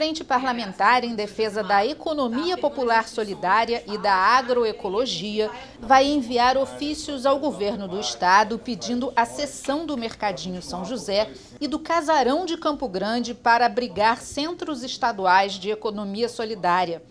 Frente Parlamentar em Defesa da Economia Popular Solidária e da Agroecologia vai enviar ofícios ao governo do estado pedindo a cessão do Mercadinho São José e do Casarão de Campo Grande para abrigar centros estaduais de economia solidária.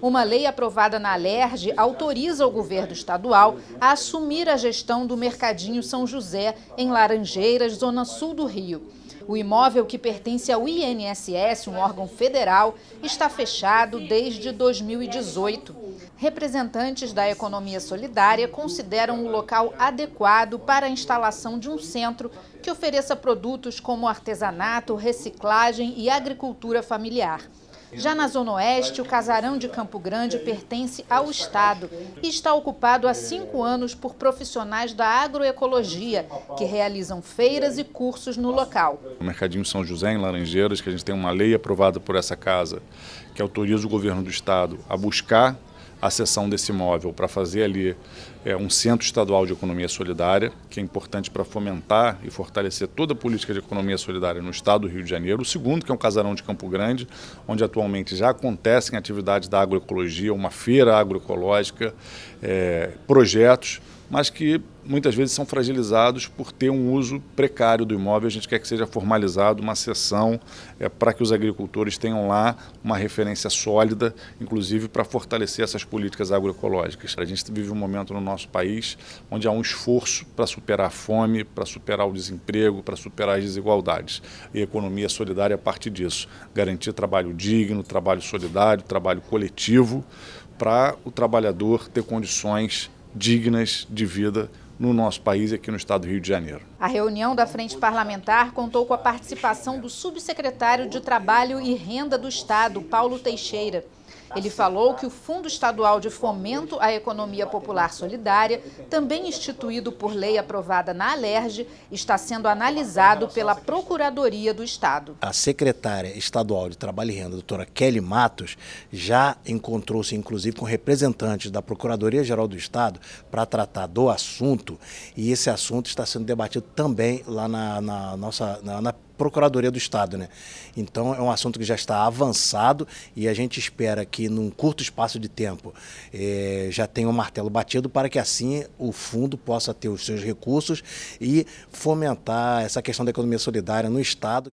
Uma lei aprovada na Alerj autoriza o governo estadual a assumir a gestão do Mercadinho São José em Laranjeiras, zona sul do Rio. O imóvel que pertence ao INSS, um órgão federal, está fechado desde 2018. Representantes da economia solidária consideram o local adequado para a instalação de um centro que ofereça produtos como artesanato, reciclagem e agricultura familiar. Já na Zona Oeste, o casarão de Campo Grande pertence ao Estado e está ocupado há cinco anos por profissionais da agroecologia, que realizam feiras e cursos no local. O Mercadinho São José, em Laranjeiras, que a gente tem uma lei aprovada por essa casa, que autoriza o governo do Estado a buscar a cessão desse imóvel para fazer ali é, um centro estadual de economia solidária, que é importante para fomentar e fortalecer toda a política de economia solidária no estado do Rio de Janeiro. O segundo, que é um casarão de Campo Grande, onde atualmente já acontecem atividades da agroecologia, uma feira agroecológica, é, projetos mas que muitas vezes são fragilizados por ter um uso precário do imóvel. A gente quer que seja formalizado uma sessão é, para que os agricultores tenham lá uma referência sólida, inclusive para fortalecer essas políticas agroecológicas. A gente vive um momento no nosso país onde há um esforço para superar a fome, para superar o desemprego, para superar as desigualdades. E a economia solidária é parte disso. Garantir trabalho digno, trabalho solidário, trabalho coletivo, para o trabalhador ter condições dignas de vida no nosso país, aqui no estado do Rio de Janeiro. A reunião da Frente Parlamentar contou com a participação do subsecretário de Trabalho e Renda do Estado, Paulo Teixeira. Ele falou que o Fundo Estadual de Fomento à Economia Popular Solidária, também instituído por lei aprovada na Alerj, está sendo analisado pela Procuradoria do Estado. A secretária estadual de Trabalho e Renda, doutora Kelly Matos, já encontrou-se inclusive com representantes da Procuradoria-Geral do Estado para tratar do assunto e esse assunto está sendo debatido também lá na, na nossa na, na Procuradoria do Estado. Né? Então é um assunto que já está avançado e a gente espera que, num curto espaço de tempo, eh, já tenha o um martelo batido para que assim o fundo possa ter os seus recursos e fomentar essa questão da economia solidária no Estado.